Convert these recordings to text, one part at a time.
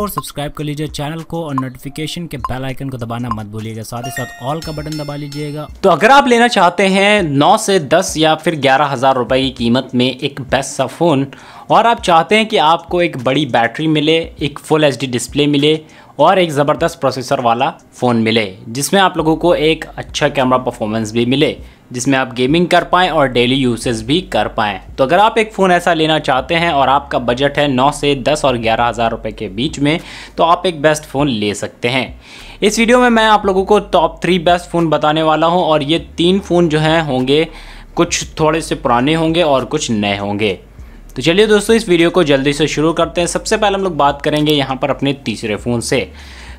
और सब्सक्राइब कर लीजिए चैनल को और नोटिफिकेशन के बेल आइकन को दबाना मत भूलिएगा साथ ही साथ ऑल का बटन दबा लीजिएगा तो अगर आप लेना चाहते हैं 9 से 10 या फिर ग्यारह हज़ार रुपये की कीमत में एक बेस्ट सा फ़ोन और आप चाहते हैं कि आपको एक बड़ी बैटरी मिले एक फुल एच डिस्प्ले मिले और एक ज़बरदस्त प्रोसेसर वाला फ़ोन मिले जिसमें आप लोगों को एक अच्छा कैमरा परफॉर्मेंस भी मिले जिसमें आप गेमिंग कर पाएँ और डेली यूसेज भी कर पाएँ तो अगर आप एक फ़ोन ऐसा लेना चाहते हैं और आपका बजट है नौ से दस और ग्यारह हज़ार रुपये के बीच में तो आप एक बेस्ट फ़ोन ले सकते हैं इस वीडियो में मैं आप लोगों को टॉप थ्री बेस्ट फ़ोन बताने वाला हूँ और ये तीन फ़ोन जो हैं होंगे कुछ थोड़े से पुराने होंगे और कुछ नए होंगे तो चलिए दोस्तों इस वीडियो को जल्दी से शुरू करते हैं सबसे पहले हम लोग बात करेंगे यहाँ पर अपने तीसरे फ़ोन से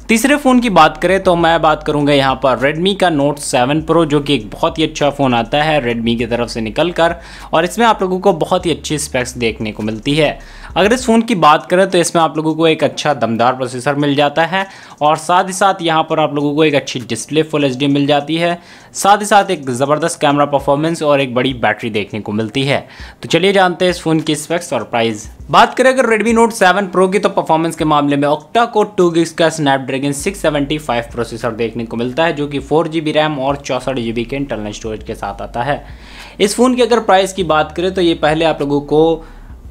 तीसरे फ़ोन की बात करें तो मैं बात करूंगा यहाँ पर Redmi का Note 7 Pro जो कि एक बहुत ही अच्छा फ़ोन आता है Redmi की तरफ से निकल कर और इसमें आप लोगों को बहुत ही अच्छी स्पेक्स देखने को मिलती है अगर इस फ़ोन की बात करें तो इसमें आप लोगों को एक अच्छा दमदार प्रोसेसर मिल जाता है और साथ ही साथ यहाँ पर आप लोगों को एक अच्छी डिस्प्ले फुल एच मिल जाती है साथ ही साथ एक ज़बरदस्त कैमरा परफॉर्मेंस और एक बड़ी बैटरी देखने को मिलती है तो चलिए जानते हैं इस फ़ोन की स्पेक्स और प्राइस बात करें अगर Redmi Note 7 Pro की तो परफॉर्मेंस के मामले में ऑक्टा को टू गिग्स का स्नैपड्रैगन 675 प्रोसेसर देखने को मिलता है जो कि फोर बी रैम और चौंसठ जी के इंटरनल स्टोरेज के साथ आता है इस फ़ोन की अगर प्राइस की बात करें तो ये पहले आप लोगों को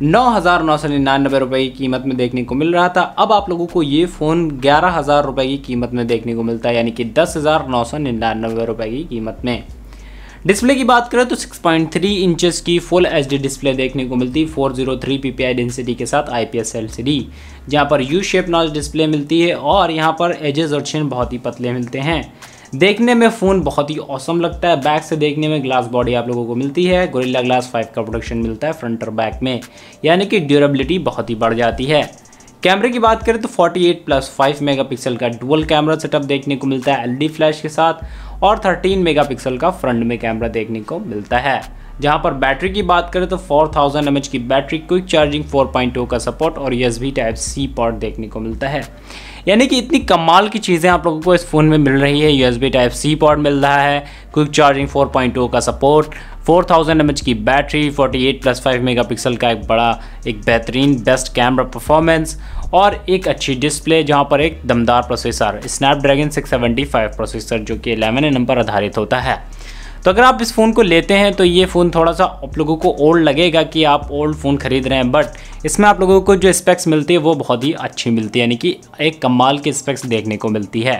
नौ हज़ार नौ सौ निन्यानवे रुपये की कीमत में देखने को मिल रहा था अब आप लोगों को ये फ़ोन ग्यारह हज़ार रुपये की कीमत में देखने को मिलता है यानी कि दस हज़ार नौ सौ निन्यानवे रुपये की कीमत में डिस्प्ले की बात करें तो 6.3 इंचेस की फुल एचडी डिस्प्ले देखने को मिलती है फोर जीरो डेंसिटी के साथ आईपीएस एलसीडी जहां पर यू शेप नॉज डिस्प्ले मिलती है और यहां पर एजेस और छिन बहुत ही पतले मिलते हैं देखने में फ़ोन बहुत ही औसम लगता है बैक से देखने में ग्लास बॉडी आप लोगों को मिलती है गोरिल्ला ग्लास फाइव का प्रोडक्शन मिलता है फ्रंट और बैक में यानी कि ड्यूरेबिलिटी बहुत ही बढ़ जाती है कैमरे की बात करें तो 48 प्लस 5 मेगापिक्सल का डुअल कैमरा सेटअप देखने को मिलता है एलडी फ्लैश के साथ और 13 मेगापिक्सल का फ्रंट में कैमरा देखने को मिलता है जहां पर बैटरी की बात करें तो 4000 थाउजेंड की बैटरी क्विक चार्जिंग 4.2 का सपोर्ट और यस भी टाइप सी पॉट देखने को मिलता है यानी कि इतनी कमाल की चीज़ें आप लोगों को इस फ़ोन में मिल रही है U S B type C port मिल रहा है क्विक चार्जिंग 4.2 का support four thousand M A H battery forty eight plus five mega pixel का एक बड़ा एक बेहतरीन बेस्ट कैमरा परफॉर्मेंस और एक अच्छी डिस्प्ले जहां पर एक दमदार प्रोसेसर स्नैपड्रैगन 675 प्रोसेसर जो कि एलेवन एन नंबर आधारित होता है तो अगर आप इस फ़ोन को लेते हैं तो ये फ़ोन थोड़ा सा आप लोगों को ओल्ड लगेगा कि आप ओल्ड फ़ोन ख़रीद रहे हैं बट इसमें आप लोगों को जो स्पेक्स मिलती है वो बहुत ही अच्छी मिलती है यानी कि एक कमाल की स्पेक्स देखने को मिलती है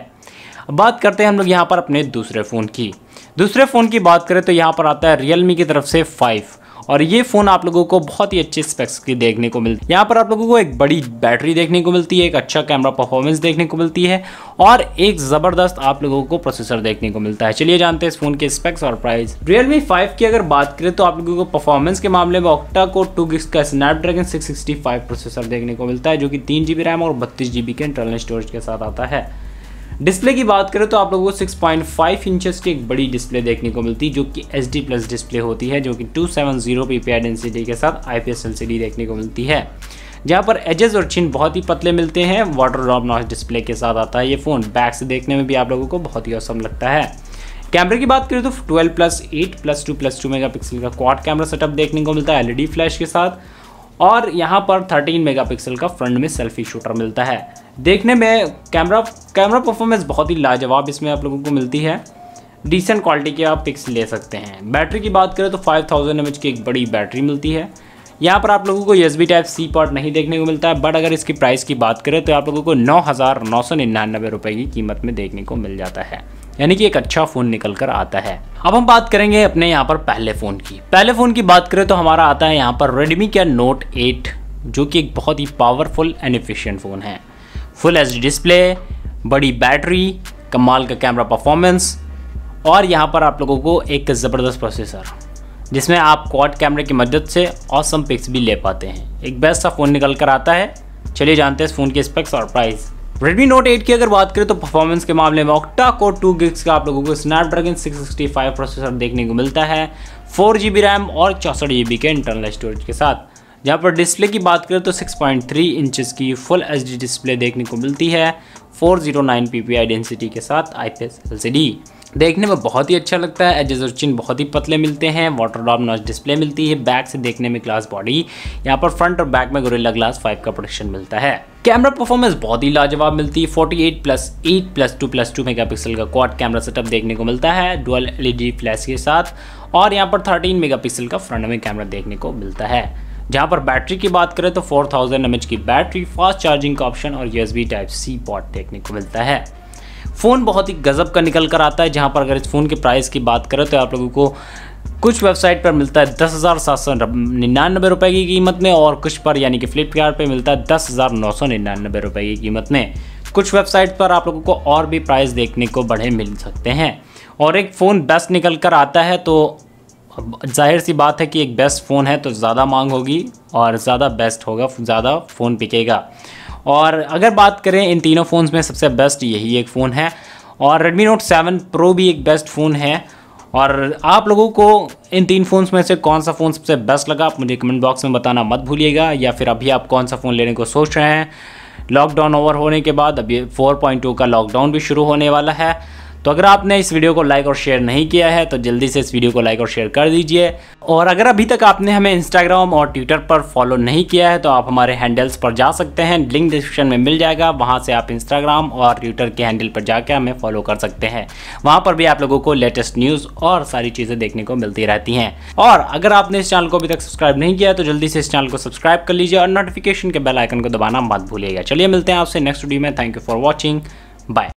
बात करते हैं हम लोग यहाँ पर अपने दूसरे फ़ोन की दूसरे फ़ोन की बात करें तो यहाँ पर आता है रियलमी की तरफ से फाइव और ये फ़ोन आप लोगों को बहुत ही अच्छे स्पेक्स की देखने को मिलती है यहाँ पर आप लोगों को एक बड़ी बैटरी देखने को मिलती है एक अच्छा कैमरा परफॉर्मेंस देखने को मिलती है और एक ज़बरदस्त आप लोगों को प्रोसेसर देखने को मिलता है चलिए जानते हैं इस फ़ोन के स्पेक्स और प्राइस रियलमी फाइव की अगर बात करें तो आप लोगों को परफॉर्मेंस के मामले में ऑक्टा को टू गिक्स का स्नैपड्रैगन सिक्स प्रोसेसर देखने को मिलता है जो कि तीन रैम और बत्तीस के इंटरनल स्टोरेज के साथ आता है डिस्प्ले की बात करें तो आप लोगों को 6.5 इंचेस की एक बड़ी डिस्प्ले देखने को मिलती है जो कि एच डी प्लस डिस्प्ले होती है जो कि 270 seven zero P P density के साथ आई पी एस एल देखने को मिलती है जहाँ पर एजेस और चिन बहुत ही पतले मिलते हैं वाटर ड्रॉप नॉच डिस्प्ले के साथ आता है ये फ़ोन बैक से देखने में भी आप लोगों को बहुत ही औसम लगता है कैमरे की बात करें तो 12 plus eight plus two plus two mega pixel का क्वाड कैमरा सेटअप देखने को मिलता है एलईडी फ्लैश e के साथ और यहाँ पर 13 मेगापिक्सल का फ्रंट में सेल्फी शूटर मिलता है देखने में कैमरा कैमरा परफॉर्मेंस बहुत ही लाजवाब इसमें आप लोगों को मिलती है डिसेंट क्वालिटी के आप पिक्स ले सकते हैं बैटरी की बात करें तो 5000 थाउजेंड की एक बड़ी बैटरी मिलती है यहाँ पर आप लोगों को S B type C port नहीं देखने को मिलता है बट अगर इसकी प्राइस की बात करें तो आप लोगों को नौ हज़ार नौ सौ निन्यानवे रुपये की कीमत में देखने को मिल जाता है यानी कि एक अच्छा फ़ोन निकल कर आता है अब हम बात करेंगे अपने यहाँ पर पहले फ़ोन की पहले फ़ोन की बात करें तो हमारा आता है यहाँ पर रेडमी का नोट एट जो कि एक बहुत ही पावरफुल एंड एफिशिएंट फ़ोन है फुल एच डिस्प्ले बड़ी बैटरी कमाल का कैमरा परफॉर्मेंस और यहाँ पर आप लोगों को एक ज़बरदस्त प्रोसेसर जिसमें आप क्वाड कैमरे की मदद से ऑसम पिक्स भी ले पाते हैं एक बेस्ट सा फ़ोन निकल कर आता है चलिए जानते हैं इस फ़ोन के स्पेक्स और प्राइस Redmi Note 8 की अगर बात करें तो परफॉर्मेंस के मामले में ऑक्टा को 2 गिग्स का आप लोगों को स्नैपड्रैगन 665 प्रोसेसर देखने को मिलता है फोर जी रैम और चौंसठ जी के इंटरनल स्टोरेज के साथ जहाँ पर डिस्प्ले की बात करें तो 6.3 इंचेस की फुल एच डिस्प्ले देखने को मिलती है 409 जीरो डेंसिटी के साथ आई LCD देखने में बहुत ही अच्छा लगता है एजेस और चिन बहुत ही पतले मिलते हैं वाटर ड्रॉप नॉच डिस्प्ले मिलती है बैक से देखने में ग्लास बॉडी यहाँ पर फ्रंट और बैक में गोरेला ग्लास 5 का प्रोडक्शन मिलता है कैमरा परफॉर्मेंस बहुत ही लाजवाब मिलती है 48 plus eight plus two plus two mega का क्वाड कैमरा सेटअप देखने को मिलता है डुअल एलईडी फ्लैश के साथ और यहाँ पर 13 मेगापिक्सल का फ्रंट में कैमरा देखने को मिलता है जहाँ पर बैटरी की बात करें तो 4000 थाउजेंड की बैटरी फास्ट चार्जिंग का ऑप्शन और बी टाइप सी पॉट देखने को मिलता है फ़ोन बहुत ही गज़ब का निकल कर आता है जहाँ पर अगर इस फ़ोन के प्राइस की बात करें तो आप लोगों को कुछ वेबसाइट पर मिलता है दस हज़ार सात सौ निन्यानबे रुपये की कीमत में और कुछ पर यानी कि फ्लिपकार्ट पे मिलता है दस हज़ार नौ सौ निन्यानबे रुपये की कीमत में कुछ वेबसाइट पर आप लोगों को और भी प्राइस देखने को बढ़े मिल सकते हैं और एक फ़ोन बेस्ट निकल कर आता है तो जाहिर सी बात है कि एक बेस्ट फ़ोन है तो ज़्यादा मांग होगी और ज़्यादा बेस्ट होगा ज़्यादा फ़ोन बिकेगा और अगर बात करें इन तीनों फ़ोन्स में सबसे बेस्ट यही एक फ़ोन है और Redmi Note 7 Pro भी एक बेस्ट फ़ोन है और आप लोगों को इन तीन फ़ोन्स में से कौन सा फ़ोन सबसे बेस्ट लगा आप मुझे कमेंट बॉक्स में बताना मत भूलिएगा या फिर अभी आप कौन सा फ़ोन लेने को सोच रहे हैं लॉकडाउन ओवर होने के बाद अभी 4.2 का लॉकडाउन भी शुरू होने वाला है तो अगर आपने इस वीडियो को लाइक और शेयर नहीं किया है तो जल्दी से इस वीडियो को लाइक और शेयर कर दीजिए और अगर अभी तक आपने हमें इंस्टाग्राम और ट्विटर पर फॉलो नहीं किया है तो आप हमारे हैंडल्स पर जा सकते हैं लिंक डिस्क्रिप्शन में मिल जाएगा वहाँ से आप इंस्टाग्राम और ट्विटर के हैंडल पर जाकर हमें फॉलो कर सकते हैं वहाँ पर भी आप लोगों को लेटेस्ट न्यूज़ और सारी चीज़ें देखने को मिलती रहती हैं और अगर आपने इस चैनल को अभी तक सब्सक्राइब नहीं किया है तो जल्दी से इस चैनल को सब्सक्राइब कर लीजिए और नोटिफिकेशन के बेल आइकन को दबाना मत भूलिएगा चलिए मिलते हैं आपसे नेक्स्ट वीडियो में thank you for watching bye